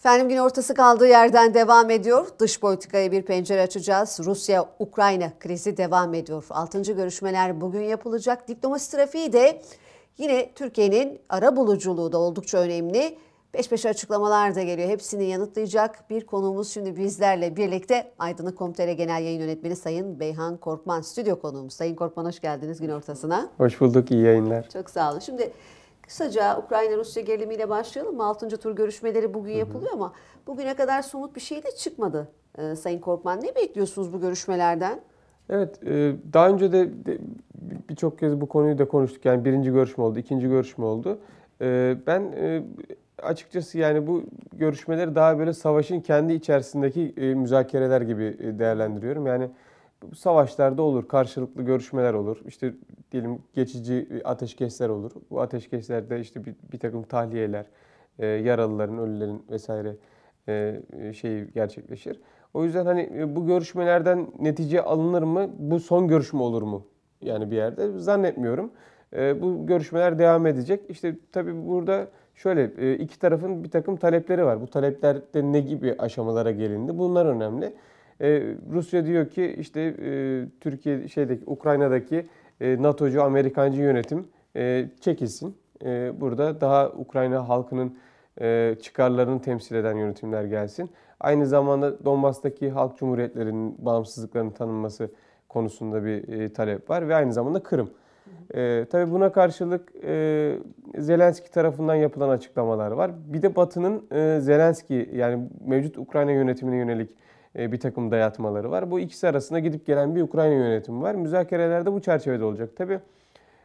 Efendim gün ortası kaldığı yerden devam ediyor. Dış politikaya bir pencere açacağız. Rusya-Ukrayna krizi devam ediyor. Altıncı görüşmeler bugün yapılacak. Diplomasi trafiği de yine Türkiye'nin ara buluculuğu da oldukça önemli. Peş peşe açıklamalar da geliyor. Hepsini yanıtlayacak bir konuğumuz şimdi bizlerle birlikte Aydınlık Komitele Genel Yayın Yönetmeni Sayın Beyhan Korkman stüdyo konuğumuz. Sayın Korkman hoş geldiniz gün ortasına. Hoş bulduk, iyi yayınlar. Çok sağ olun. Şimdi Kısaca Ukrayna-Rusya gerilimiyle başlayalım. 6. tur görüşmeleri bugün yapılıyor ama bugüne kadar somut bir şey de çıkmadı ee, Sayın Korkman. Ne bekliyorsunuz bu görüşmelerden? Evet, e, daha önce de, birçok kez bu konuyu da konuştuk. Yani birinci görüşme oldu, ikinci görüşme oldu. E, ben e, açıkçası yani bu görüşmeleri daha böyle savaşın kendi içerisindeki müzakereler gibi değerlendiriyorum. Yani savaşlarda olur, karşılıklı görüşmeler olur. İşte diyelim geçici ateşkesler olur. Bu ateşkeslerde işte bir, bir takım tahliyeler, e, yaralıların, ölülerin vesaire e, şeyi gerçekleşir. O yüzden hani e, bu görüşmelerden netice alınır mı? Bu son görüşme olur mu? Yani bir yerde zannetmiyorum. E, bu görüşmeler devam edecek. İşte tabii burada şöyle e, iki tarafın bir takım talepleri var. Bu taleplerde ne gibi aşamalara gelindi? Bunlar önemli. E, Rusya diyor ki işte e, Türkiye şeydeki Ukrayna'daki e, NATO'cu Amerikancı yönetim e, çekilsin. E, burada daha Ukrayna halkının e, çıkarlarını temsil eden yönetimler gelsin. Aynı zamanda Donbas'taki halk cumhuriyetlerinin bağımsızlıklarının tanınması konusunda bir e, talep var ve aynı zamanda Kırım. E, tabii buna karşılık e, Zelenski tarafından yapılan açıklamalar var. Bir de Batı'nın e, Zelenski yani mevcut Ukrayna yönetimine yönelik e, bir takım dayatmaları var. Bu ikisi arasında gidip gelen bir Ukrayna yönetimi var. Müzakerelerde bu çerçevede olacak. Tabi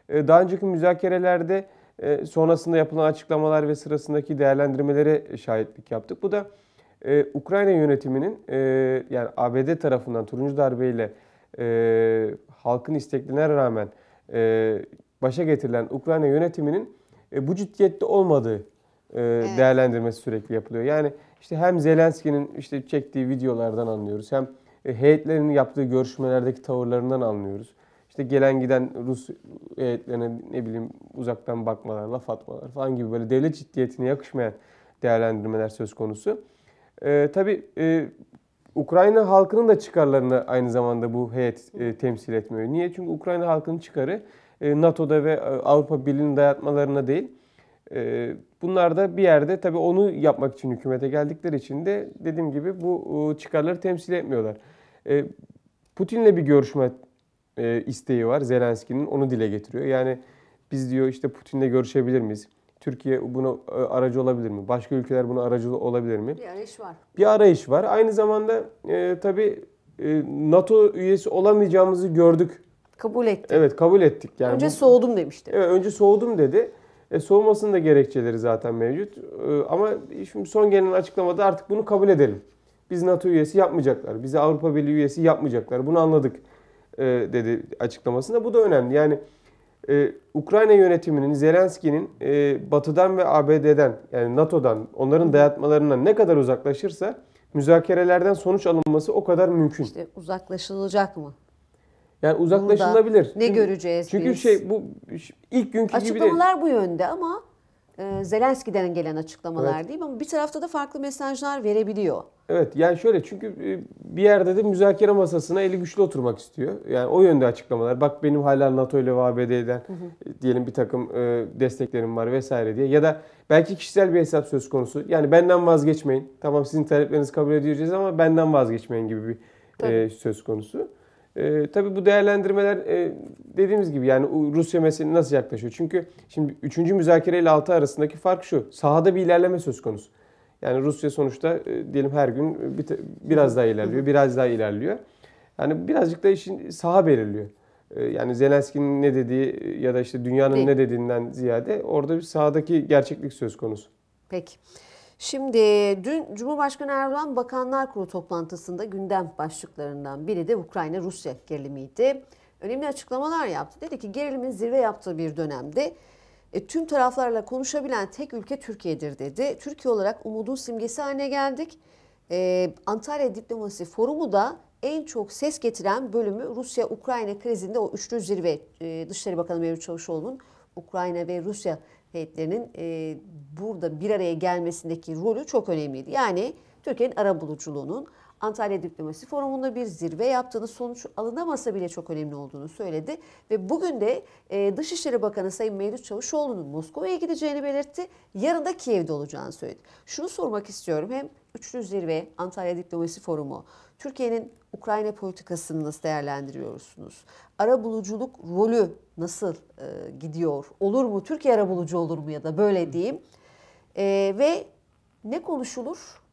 e, daha önceki müzakerelerde e, sonrasında yapılan açıklamalar ve sırasındaki değerlendirmelere şahitlik yaptık. Bu da Ukrayna yönetiminin yani ABD tarafından turuncu darbeyle halkın isteklerine rağmen başa getirilen Ukrayna yönetiminin bu ciddiyette olmadığı değerlendirmesi sürekli yapılıyor. Yani işte hem Zelenski'nin işte çektiği videolardan anlıyoruz. Hem e, heyetlerin yaptığı görüşmelerdeki tavırlarından anlıyoruz. İşte gelen giden Rus heyetlerine ne bileyim uzaktan bakmalar, laf atmalar falan gibi böyle devlet ciddiyetine yakışmayan değerlendirmeler söz konusu. Ee, tabii e, Ukrayna halkının da çıkarlarını aynı zamanda bu heyet e, temsil etmiyor. Niye? Çünkü Ukrayna halkının çıkarı e, NATO'da ve e, Avrupa Birliği'nin dayatmalarına değil, e, Bunlar da bir yerde tabii onu yapmak için hükümete geldikleri için de dediğim gibi bu e, çıkarları temsil etmiyorlar. E, Putin'le bir görüşme e, isteği var Zelenski'nin onu dile getiriyor. Yani biz diyor işte Putin'le görüşebilir miyiz? Türkiye buna aracı olabilir mi? Başka ülkeler buna aracı olabilir mi? Bir arayış var. Bir arayış var. Aynı zamanda e, tabii e, NATO üyesi olamayacağımızı gördük. Kabul ettik. Evet kabul ettik. Yani önce bu, soğudum demişti. Evet önce soğudum dedi. E, soğumasının da gerekçeleri zaten mevcut. E, ama şimdi son gelen açıklamada artık bunu kabul edelim. Biz NATO üyesi yapmayacaklar. Bizi Avrupa Birliği üyesi yapmayacaklar. Bunu anladık e, dedi açıklamasında. Bu da önemli. Yani e, Ukrayna yönetiminin, Zelenski'nin e, Batı'dan ve ABD'den yani NATO'dan onların dayatmalarından ne kadar uzaklaşırsa müzakerelerden sonuç alınması o kadar mümkün. İşte uzaklaşılacak mı? Yani uzaklaşılabilir. Burada ne Çünkü, göreceğiz Çünkü biz? şey bu ilk günkü gibi Açıklamalar bu yönde ama e, Zelenski'den gelen açıklamalar evet. değil mi? Ama bir tarafta da farklı mesajlar verebiliyor. Evet yani şöyle çünkü e, bir yerde de müzakere masasına eli güçlü oturmak istiyor. Yani o yönde açıklamalar. Bak benim hala NATO ile ABD'den e, diyelim bir takım e, desteklerim var vesaire diye. Ya da belki kişisel bir hesap söz konusu. Yani benden vazgeçmeyin. Tamam sizin taleplerinizi kabul edeceğiz ama benden vazgeçmeyin gibi bir Tabii. söz konusu. E, tabii bu değerlendirmeler e, dediğimiz gibi yani Rusya meselesi nasıl yaklaşıyor? Çünkü şimdi 3. müzakere ile 6 arasındaki fark şu. Sahada bir ilerleme söz konusu. Yani Rusya sonuçta e, diyelim her gün bir, biraz daha ilerliyor, biraz daha ilerliyor. Yani birazcık da işin saha belirliyor. E, yani Zelenski'nin ne dediği e, ya da işte dünyanın Peki. ne dediğinden ziyade orada bir sahadaki gerçeklik söz konusu. Peki. Şimdi dün Cumhurbaşkanı Erdoğan Bakanlar Kurulu toplantısında gündem başlıklarından biri de Ukrayna-Rusya gerilimiydi. Önemli açıklamalar yaptı. Dedi ki gerilimin zirve yaptığı bir dönemde e, tüm taraflarla konuşabilen tek ülke Türkiye'dir dedi. Türkiye olarak umudun simgesi haline geldik. E, Antalya Diplomasi Forumu da en çok ses getiren bölümü Rusya-Ukrayna krizinde o üçlü zirve e, Dışişleri Bakanı Mevlüt Çavuşoğlu'nun Ukrayna ve Rusya heyetlerinin e, burada bir araya gelmesindeki rolü çok önemliydi. Yani Türkiye'nin ara arabuluculuğunun Antalya Diplomasi Forumu'nda bir zirve yaptığını, sonuç alınamasa bile çok önemli olduğunu söyledi. Ve bugün de e, Dışişleri Bakanı Sayın Mevlüt Çavuşoğlu'nun Moskova'ya gideceğini belirtti. Yarın da Kiev'de olacağını söyledi. Şunu sormak istiyorum. Hem Üçlü Zirve, Antalya Diplomasi Forumu, Türkiye'nin Ukrayna politikasını nasıl değerlendiriyorsunuz? Ara buluculuk rolü nasıl e, gidiyor? Olur mu? Türkiye ara bulucu olur mu ya da böyle diyeyim. E, ve ne konuşulur?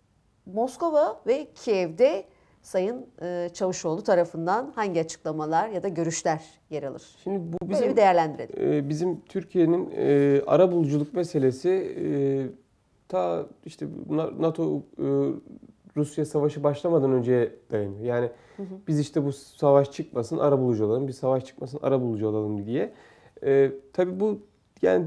Moskova ve Kiev'de Sayın e, Çavuşoğlu tarafından hangi açıklamalar ya da görüşler yer alır? Şimdi bu bizim Böyle bir değerlendirelim. E, bizim Türkiye'nin e, ara buluculuk meselesi e, ta işte NATO Rusya savaşı başlamadan önce dayanıyor. Yani hı hı. biz işte bu savaş çıkmasın ara bulucu olalım, bir savaş çıkmasın ara bulucu olalım diye. E, tabii bu yani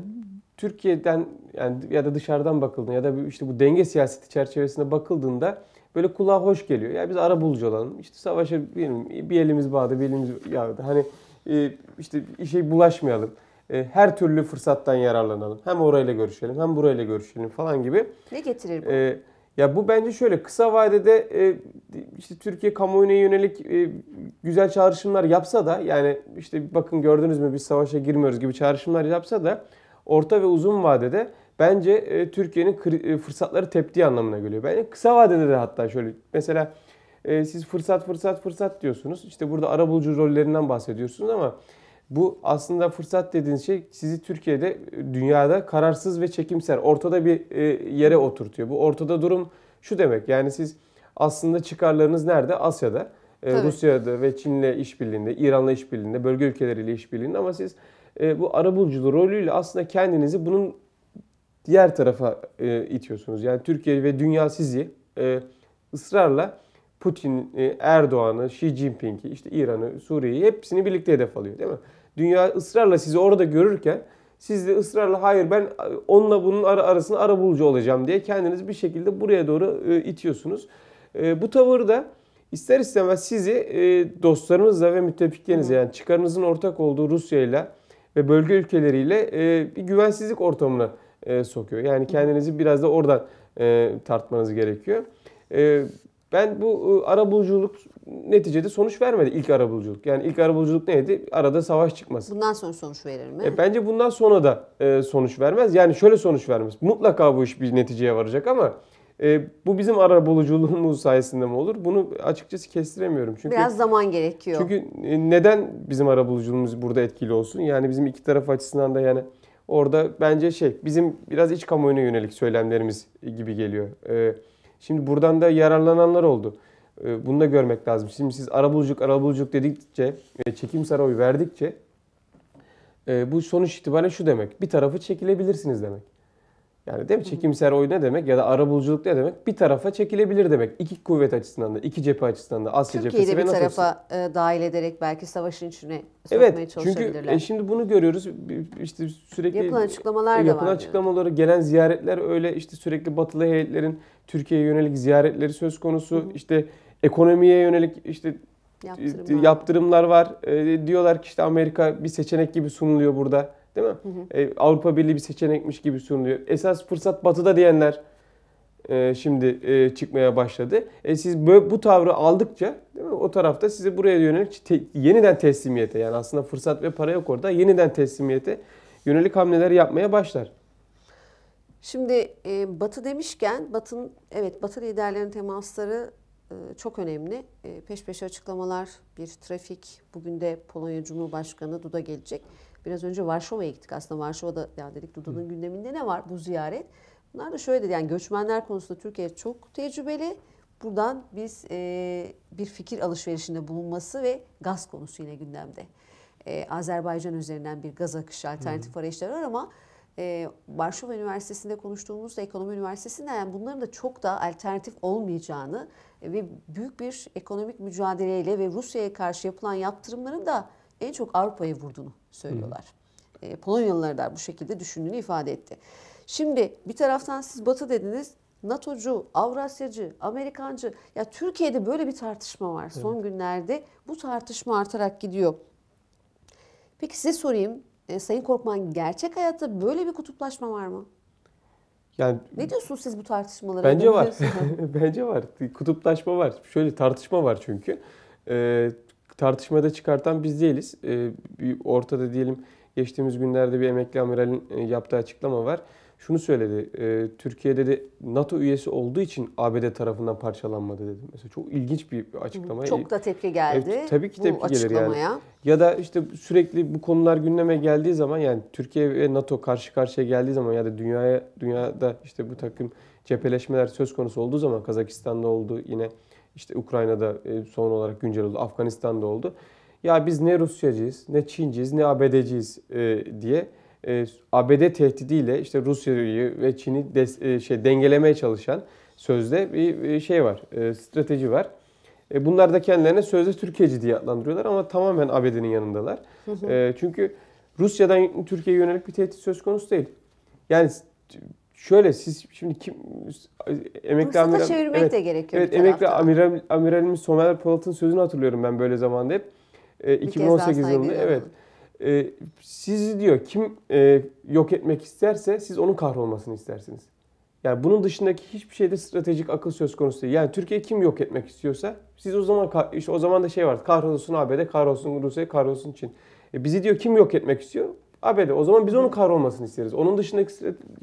Türkiye'den yani ya da dışarıdan bakıldığında ya da işte bu denge siyaseti çerçevesinde bakıldığında böyle kulağa hoş geliyor. Ya biz ara bulucu olalım. İşte savaşa bir elimiz bağlı, bir elimiz yağdı. Hani e, işte işe bulaşmayalım. E, her türlü fırsattan yararlanalım. Hem orayla görüşelim hem burayla görüşelim falan gibi. Ne getirir bu? Ee, ya bu bence şöyle kısa vadede e, işte Türkiye kamuoyuna yönelik e, güzel çağrışımlar yapsa da yani işte bakın gördünüz mü biz savaşa girmiyoruz gibi çağrışımlar yapsa da orta ve uzun vadede bence e, Türkiye'nin e, fırsatları teptiği anlamına geliyor. Bence kısa vadede de hatta şöyle mesela e, siz fırsat fırsat fırsat diyorsunuz. İşte burada arabulucu rollerinden bahsediyorsunuz ama bu aslında fırsat dediğiniz şey sizi Türkiye'de e, dünyada kararsız ve çekimser ortada bir e, yere oturtuyor. Bu ortada durum şu demek. Yani siz aslında çıkarlarınız nerede? Asya'da. E, Tabii. Rusya'da ve Çin'le işbirliğinde, İran'la işbirliğinde, bölge ülkeleriyle işbirliğinde ama siz e, bu arabuluculu rolüyle aslında kendinizi bunun diğer tarafa e, itiyorsunuz. Yani Türkiye ve dünya sizi e, ısrarla Putin, e, Erdoğan'ı, Xi Jinping'i, işte İran'ı, Suriye'yi hepsini birlikte hedef alıyor değil mi? Dünya ısrarla sizi orada görürken siz de ısrarla hayır ben e, onunla bunun ara arasında arabulucu olacağım diye kendiniz bir şekilde buraya doğru e, itiyorsunuz. E, bu tavır da ister istemez sizi e, dostlarınızla ve müttefiklerinizle yani çıkarınızın ortak olduğu Rusya'yla ile ve bölge ülkeleriyle e, bir güvensizlik ortamına e, sokuyor. Yani kendinizi biraz da oradan e, tartmanız gerekiyor. E, ben bu e, arabuluculuk neticede sonuç vermedi ilk arabuluculuk. Yani ilk arabuluculuk neydi? Arada savaş çıkması. Bundan sonra sonuç verir mi? E, bence bundan sonra da e, sonuç vermez. Yani şöyle sonuç vermez. Mutlaka bu iş bir neticeye varacak ama e, bu bizim ara buluculuğumuz sayesinde mi olur? Bunu açıkçası kestiremiyorum. Çünkü Biraz zaman gerekiyor. Çünkü e, neden bizim ara buluculuğumuz burada etkili olsun? Yani bizim iki taraf açısından da yani orada bence şey bizim biraz iç kamuoyuna yönelik söylemlerimiz gibi geliyor. E, şimdi buradan da yararlananlar oldu. E, bunu da görmek lazım. Şimdi siz ara buluculuk dedikçe, e, çekimsar oy verdikçe e, bu sonuç itibariyle şu demek. Bir tarafı çekilebilirsiniz demek. Yani değil mi? Çekimser oy ne demek ya da arabuluculuk ne demek? Bir tarafa çekilebilir demek. İki kuvvet açısından da, iki cephe açısından da, Asya Türkiye'yi cephesi ve NATO tarafa e, dahil ederek belki savaşın içine sokmaya evet, çalışabilirler. Evet. Çünkü e, şimdi bunu görüyoruz. İşte sürekli yapılan açıklamalar yapılan da var. Yapılan açıklamaları, yani. gelen ziyaretler öyle işte sürekli batılı heyetlerin Türkiye'ye yönelik ziyaretleri söz konusu. Hı hı. İşte ekonomiye yönelik işte e, yaptırımlar, yaptırımlar var. E, diyorlar ki işte Amerika bir seçenek gibi sunuluyor burada. Değil mi? Hı hı. E, Avrupa Birliği bir seçenekmiş gibi sunuluyor. Esas fırsat batıda diyenler e, şimdi e, çıkmaya başladı. E, siz böyle, bu tavrı aldıkça değil mi? o tarafta sizi buraya yönelik te, yeniden teslimiyete yani aslında fırsat ve para yok orada yeniden teslimiyete yönelik hamleler yapmaya başlar. Şimdi e, Batı demişken Batı'nın evet Batı liderlerinin temasları e, çok önemli. E, peş peşe açıklamalar, bir trafik. Bugün de Polonya Cumhurbaşkanı Duda gelecek. Biraz önce Varşova'ya gittik aslında. Varşova'da ya dedik Duda'nın gündeminde ne var bu ziyaret? Bunlar da şöyle dedi yani göçmenler konusunda Türkiye çok tecrübeli. Buradan biz e, bir fikir alışverişinde bulunması ve gaz konusu yine gündemde. E, Azerbaycan üzerinden bir gaz akışı alternatif arayışları var ama e, Varşova Üniversitesi'nde konuştuğumuzda ekonomi üniversitesinde yani bunların da çok da alternatif olmayacağını e, ve büyük bir ekonomik mücadeleyle ve Rusya'ya karşı yapılan yaptırımların da en çok Avrupa'ya vurduğunu söylüyorlar. E, ee, Polonyalılar da bu şekilde düşündüğünü ifade etti. Şimdi bir taraftan siz Batı dediniz. NATO'cu, Avrasyacı, Amerikancı. Ya Türkiye'de böyle bir tartışma var evet. son günlerde. Bu tartışma artarak gidiyor. Peki size sorayım. E, Sayın Korkman gerçek hayatta böyle bir kutuplaşma var mı? Yani ne diyorsunuz siz bu tartışmalara? Bence var. bence var. Kutuplaşma var. Şöyle tartışma var çünkü. Ee, tartışmada çıkartan biz değiliz. E, bir ortada diyelim geçtiğimiz günlerde bir emekli amiralin e, yaptığı açıklama var. Şunu söyledi. E, Türkiye dedi NATO üyesi olduğu için ABD tarafından parçalanmadı dedi. Mesela çok ilginç bir açıklama. Çok da tepki geldi. Evet, tabii ki tepki bu gelir açıklamaya. yani. Ya da işte sürekli bu konular gündeme geldiği zaman yani Türkiye ve NATO karşı karşıya geldiği zaman ya da dünyaya dünyada işte bu takım cepheleşmeler söz konusu olduğu zaman Kazakistan'da oldu yine işte Ukrayna'da e, son olarak güncel oldu, Afganistan'da oldu. Ya biz ne Rusyacıyız, ne Çinciyiz, ne ABD'ciyiz e, diye e, ABD tehdidiyle işte Rusya'yı ve Çin'i şey dengelemeye çalışan sözde bir şey var, strateji var. Bunlar da kendilerine sözde Türkiye'ci diye adlandırıyorlar ama tamamen ABD'nin yanındalar. Hı hı. Çünkü Rusya'dan Türkiye'ye yönelik bir tehdit söz konusu değil. Yani Şöyle siz şimdi kim emekli Ruhsata amiral çevirmek evet, de gerekiyor. Evet emekli amiral amiralimiz Somer Polat'ın sözünü hatırlıyorum ben böyle zamanda hep. E, 2018 yılında evet. E, sizi diyor kim e, yok etmek isterse siz onun kahrolmasını istersiniz. Yani bunun dışındaki hiçbir şeyde stratejik akıl söz konusu değil. Yani Türkiye kim yok etmek istiyorsa siz o zaman işte o zaman da şey var. Kahrolsun ABD, kahrolsun Rusya, kahrolsun Çin. E bizi diyor kim yok etmek istiyor? ABD. O zaman biz onun kahrolmasını isteriz. Onun dışındaki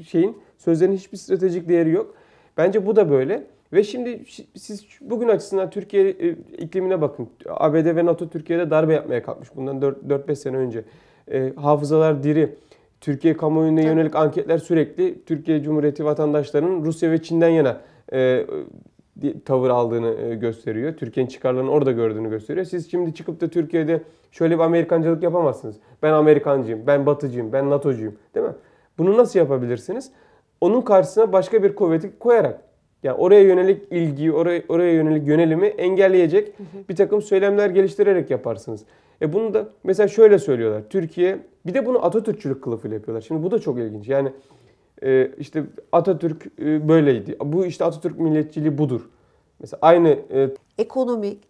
şeyin sözlerin hiçbir stratejik değeri yok. Bence bu da böyle. Ve şimdi siz bugün açısından Türkiye e, iklimine bakın. ABD ve NATO Türkiye'de darbe yapmaya kalkmış bundan 4-5 sene önce. E, hafızalar diri. Türkiye kamuoyuna yönelik anketler sürekli Türkiye Cumhuriyeti vatandaşlarının Rusya ve Çin'den yana e, tavır aldığını e, gösteriyor. Türkiye'nin çıkarlarını orada gördüğünü gösteriyor. Siz şimdi çıkıp da Türkiye'de şöyle bir Amerikancılık yapamazsınız. Ben Amerikancıyım, ben Batıcıyım, ben NATO'cuyum değil mi? Bunu nasıl yapabilirsiniz? Onun karşısına başka bir kuvveti koyarak. Yani oraya yönelik ilgiyi, oraya, oraya yönelik yönelimi engelleyecek bir takım söylemler geliştirerek yaparsınız. E bunu da mesela şöyle söylüyorlar. Türkiye bir de bunu Atatürkçülük kılıfıyla yapıyorlar. Şimdi bu da çok ilginç. Yani ee, işte Atatürk e, böyleydi. Bu işte Atatürk milliyetçiliği budur. Mesela aynı e, ekonomik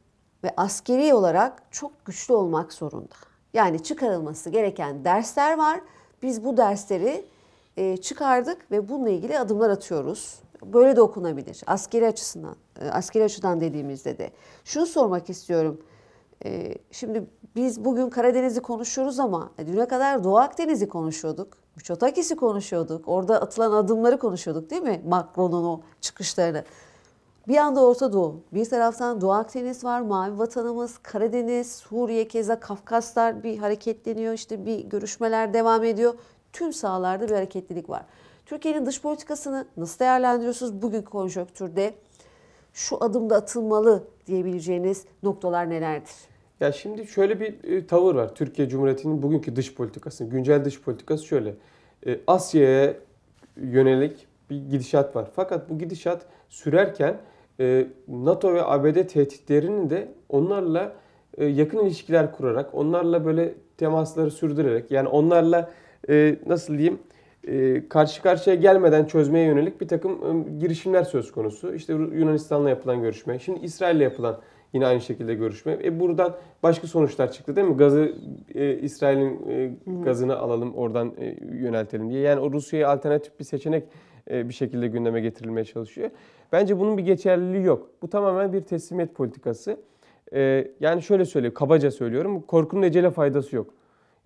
ve askeri olarak çok güçlü olmak zorunda. Yani çıkarılması gereken dersler var. Biz bu dersleri e, çıkardık ve bununla ilgili adımlar atıyoruz. Böyle de okunabilir. Askeri açısından, askeri açıdan dediğimizde de. Şunu sormak istiyorum. Şimdi biz bugün Karadeniz'i konuşuyoruz ama düne kadar Doğu Akdeniz'i konuşuyorduk. Miçotakis'i konuşuyorduk. Orada atılan adımları konuşuyorduk değil mi? Macron'un o çıkışlarını. Bir anda Orta Doğu, bir taraftan Doğu Akdeniz var, Mavi Vatanımız, Karadeniz, Suriye, keza Kafkaslar bir hareketleniyor, işte bir görüşmeler devam ediyor. Tüm sahalarda bir hareketlilik var. Türkiye'nin dış politikasını nasıl değerlendiriyorsunuz bugün konjonktürde? Şu adımda atılmalı diyebileceğiniz noktalar nelerdir? Ya şimdi şöyle bir e, tavır var. Türkiye Cumhuriyeti'nin bugünkü dış politikası, güncel dış politikası şöyle. E, Asya'ya yönelik bir gidişat var. Fakat bu gidişat sürerken e, NATO ve ABD tehditlerini de onlarla yakın ilişkiler kurarak, onlarla böyle temasları sürdürerek, yani onlarla nasıl diyeyim karşı karşıya gelmeden çözmeye yönelik bir takım girişimler söz konusu. İşte Yunanistan'la yapılan görüşme, şimdi İsrail'le yapılan görüşme Yine aynı şekilde görüşme. E buradan başka sonuçlar çıktı değil mi? Gazı e, İsrail'in e, gazını alalım oradan e, yöneltelim diye. Yani o Rusya'ya alternatif bir seçenek e, bir şekilde gündeme getirilmeye çalışıyor. Bence bunun bir geçerliliği yok. Bu tamamen bir teslimiyet politikası. E, yani şöyle söyleyeyim, kabaca söylüyorum. Korkunun ecele faydası yok.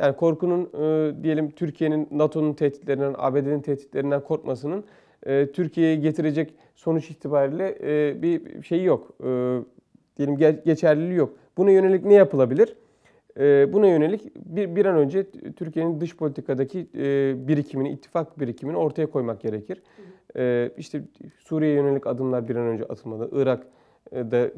Yani korkunun e, diyelim Türkiye'nin NATO'nun tehditlerinden, ABD'nin tehditlerinden korkmasının e, Türkiye'ye getirecek sonuç itibariyle e, bir şey yok. E, diyelim geçerliliği yok. Buna yönelik ne yapılabilir? Ee, buna yönelik bir, an önce Türkiye'nin dış politikadaki e, birikimini, ittifak birikimini ortaya koymak gerekir. Ee, işte Suriye'ye yönelik adımlar bir an önce atılmalı. Irak'da e,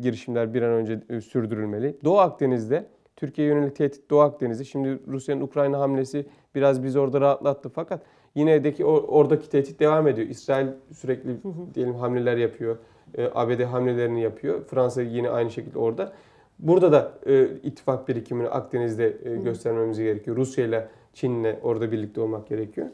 girişimler bir an önce e, sürdürülmeli. Doğu Akdeniz'de Türkiye yönelik tehdit Doğu Akdeniz'i. Şimdi Rusya'nın Ukrayna hamlesi biraz biz orada rahatlattı fakat yine deki oradaki tehdit devam ediyor. İsrail sürekli diyelim hamleler yapıyor. E, ABD hamlelerini yapıyor. Fransa yine aynı şekilde orada. Burada da e, ittifak birikimini Akdeniz'de e, göstermemiz gerekiyor. Rusya ile Çin'le orada birlikte olmak gerekiyor.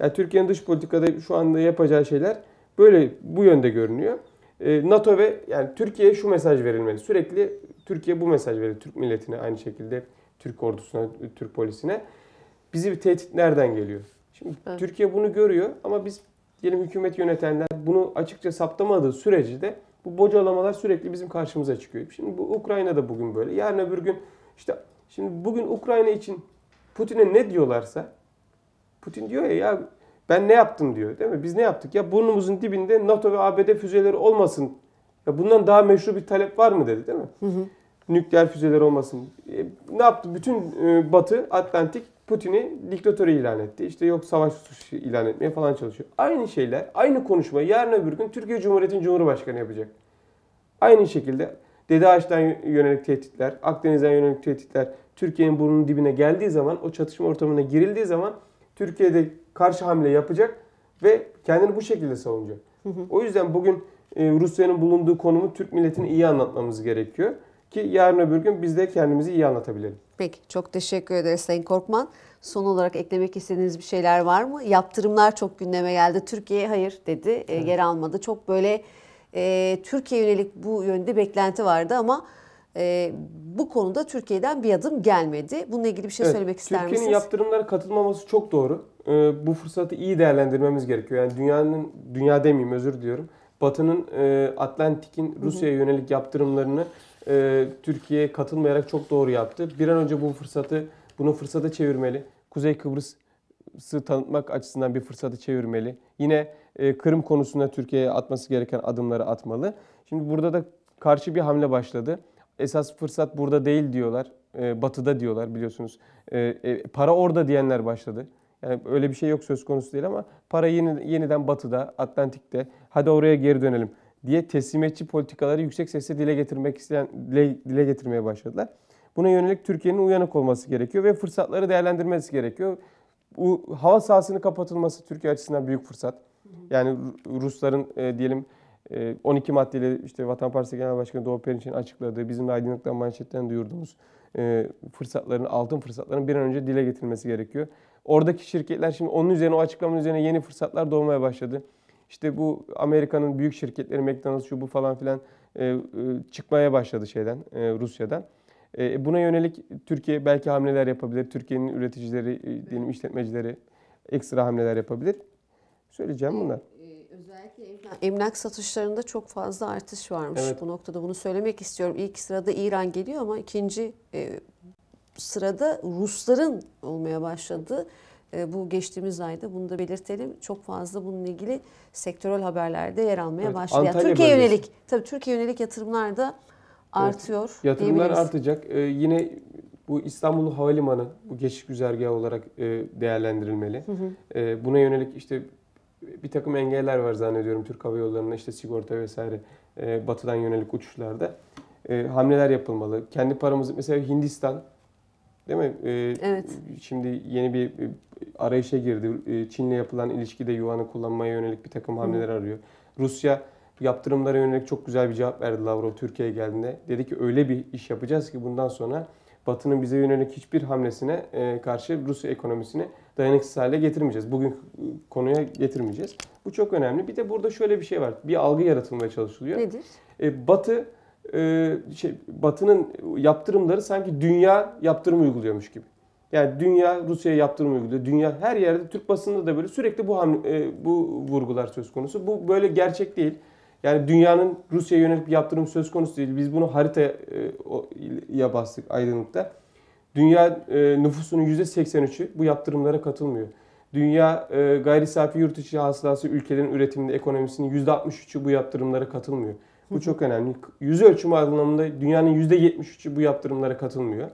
Yani Türkiye'nin dış politikada şu anda yapacağı şeyler böyle bu yönde görünüyor. E, NATO ve yani Türkiye'ye şu mesaj verilmeli. Sürekli Türkiye bu mesaj verir Türk milletine aynı şekilde Türk ordusuna, Türk polisine. Bizi bir tehdit nereden geliyor? Şimdi evet. Türkiye bunu görüyor ama biz diyelim hükümet yönetenler bunu açıkça saptamadığı sürece de bu bocalamalar sürekli bizim karşımıza çıkıyor. Şimdi bu Ukrayna'da bugün böyle. Yarın öbür gün işte şimdi bugün Ukrayna için Putin'e ne diyorlarsa Putin diyor ya ya ben ne yaptım diyor değil mi? Biz ne yaptık? Ya burnumuzun dibinde NATO ve ABD füzeleri olmasın. Ya bundan daha meşru bir talep var mı dedi değil mi? Hı hı. Nükleer füzeler olmasın. E, ne yaptı? Bütün e, Batı, Atlantik Putin'i diktatörü ilan etti. İşte yok savaş suçu ilan etmeye falan çalışıyor. Aynı şeyler, aynı konuşma. yarın öbür gün Türkiye Cumhuriyeti'nin Cumhurbaşkanı yapacak. Aynı şekilde Dede Ağaç'tan yönelik tehditler, Akdeniz'den yönelik tehditler, Türkiye'nin burnunun dibine geldiği zaman, o çatışma ortamına girildiği zaman Türkiye'de karşı hamle yapacak ve kendini bu şekilde savunacak. Hı hı. O yüzden bugün e, Rusya'nın bulunduğu konumu Türk milletini iyi anlatmamız gerekiyor. Ki yarın öbür gün biz de kendimizi iyi anlatabilelim. Peki çok teşekkür ederiz Sayın Korkman. Son olarak eklemek istediğiniz bir şeyler var mı? Yaptırımlar çok gündeme geldi. Türkiye hayır dedi, e, evet. yer almadı. Çok böyle e, Türkiye yönelik bu yönde beklenti vardı ama e, bu konuda Türkiye'den bir adım gelmedi. Bununla ilgili bir şey evet, söylemek ister misiniz? Türkiye'nin yaptırımlara katılmaması çok doğru. E, bu fırsatı iyi değerlendirmemiz gerekiyor. Yani dünyanın, dünya demeyeyim özür diliyorum. Batı'nın e, Atlantik'in Rusya'ya yönelik yaptırımlarını e, Türkiye katılmayarak çok doğru yaptı. Bir an önce bu fırsatı, bunu fırsata çevirmeli. Kuzey Kıbrıs'ı tanıtmak açısından bir fırsatı çevirmeli. Yine e, Kırım konusunda Türkiye'ye atması gereken adımları atmalı. Şimdi burada da karşı bir hamle başladı. Esas fırsat burada değil diyorlar. E, batı'da diyorlar biliyorsunuz. E, e, para orada diyenler başladı. Yani öyle bir şey yok söz konusu değil ama para yeni, yeniden batıda, Atlantik'te. Hadi oraya geri dönelim diye teslimiyetçi politikaları yüksek sesle dile getirmek isteyen dile, dile getirmeye başladılar. Buna yönelik Türkiye'nin uyanık olması gerekiyor ve fırsatları değerlendirmesi gerekiyor. Bu hava sahasını kapatılması Türkiye açısından büyük fırsat. Yani Rusların e, diyelim e, 12 maddeyle işte Vatan Partisi Genel Başkanı Doğu Perinçek'in açıkladığı, bizim de aydınlıktan manşetten duyurduğumuz e, fırsatların, altın fırsatların bir an önce dile getirilmesi gerekiyor. Oradaki şirketler şimdi onun üzerine, o açıklamanın üzerine yeni fırsatlar doğmaya başladı. İşte bu Amerika'nın büyük şirketleri McDonald's şu bu falan filan e, e, çıkmaya başladı şeyden e, Rusya'dan. Buna yönelik Türkiye belki hamleler yapabilir. Türkiye'nin üreticileri, diyelim işletmecileri ekstra hamleler yapabilir. Söyleyeceğim bunlar. Özellikle emlak, emlak satışlarında çok fazla artış varmış. Evet. Bu noktada bunu söylemek istiyorum. İlk sırada İran geliyor ama ikinci e, sırada Rusların olmaya başladığı e, bu geçtiğimiz ayda bunu da belirtelim. Çok fazla bununla ilgili sektörel haberlerde yer almaya evet, başladı. Antalya Türkiye bölgesi. yönelik tabii Türkiye yönelik yatırımlar da artıyor. Evet, yatırımlar artacak. Ee, yine bu İstanbul Havalimanı bu geçiş güzergahı olarak e, değerlendirilmeli. Hı hı. E, buna yönelik işte bir takım engeller var zannediyorum Türk Hava Yolları'nda işte sigorta vesaire e, batıdan yönelik uçuşlarda. E, hamleler yapılmalı. Kendi paramızı mesela Hindistan Değil mi? Ee, evet. Şimdi yeni bir arayışa girdi. Ee, Çin'le yapılan ilişkide yuanı kullanmaya yönelik bir takım hamleler Hı. arıyor. Rusya yaptırımlara yönelik çok güzel bir cevap verdi Lavrov Türkiye'ye geldiğinde. Dedi ki öyle bir iş yapacağız ki bundan sonra Batı'nın bize yönelik hiçbir hamlesine e, karşı Rusya ekonomisini dayanıksız hale getirmeyeceğiz. Bugün konuya getirmeyeceğiz. Bu çok önemli. Bir de burada şöyle bir şey var. Bir algı yaratılmaya çalışılıyor. Nedir? E, Batı e, şey, Batı'nın yaptırımları sanki dünya yaptırım uyguluyormuş gibi. Yani dünya Rusya'ya yaptırım uyguluyor. Dünya her yerde Türk basında da böyle sürekli bu hamle, e, bu vurgular söz konusu. Bu böyle gerçek değil. Yani dünyanın Rusya'ya yönelik bir yaptırım söz konusu değil. Biz bunu haritaya e, bastık aydınlıkta. Dünya nüfusunun %83'ü bu yaptırımlara katılmıyor. Dünya gayri safi yurt içi hasılası ülkelerin üretiminde ekonomisinin %63'ü bu yaptırımlara katılmıyor. Bu çok önemli. Yüz ölçümü anlamında dünyanın %73'ü bu yaptırımlara katılmıyor.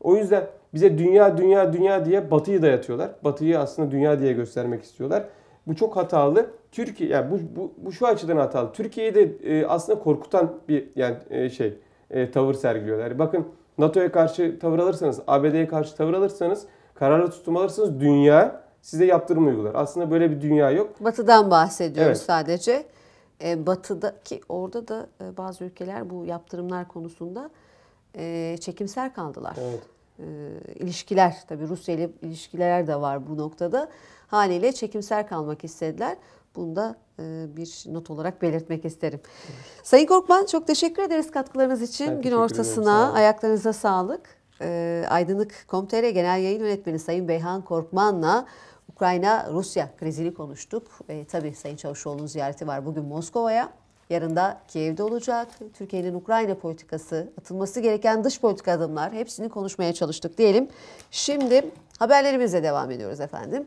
O yüzden bize dünya dünya dünya diye batıyı dayatıyorlar. Batıyı aslında dünya diye göstermek istiyorlar. Bu çok hatalı. Türkiye yani bu, bu, bu şu açıdan hatalı. Türkiye'yi de e, aslında korkutan bir yani e, şey e, tavır sergiliyorlar. Bakın NATO'ya karşı tavır alırsanız, ABD'ye karşı tavır alırsanız, kararlı tutum alırsanız dünya size yaptırım uygular. Aslında böyle bir dünya yok. Batı'dan bahsediyoruz evet. sadece. E, batıda ki orada da e, bazı ülkeler bu yaptırımlar konusunda e, çekimser kaldılar. Evet. ilişkiler tabii Rusya ile ilişkiler de var bu noktada. Haliyle çekimser kalmak istediler. Bunu da bir not olarak belirtmek isterim. Evet. Sayın Korkman çok teşekkür ederiz katkılarınız için. Ben Gün ortasına ederim, sağ ayaklarınıza sağlık. Aydınlık.com.tr Genel Yayın Yönetmeni Sayın Beyhan Korkman'la Ukrayna-Rusya krizini konuştuk. E, tabii Sayın Çavuşoğlu'nun ziyareti var bugün Moskova'ya. Yarın da Kiev'de olacak. Türkiye'nin Ukrayna politikası, atılması gereken dış politik adımlar hepsini konuşmaya çalıştık diyelim. Şimdi haberlerimize devam ediyoruz efendim.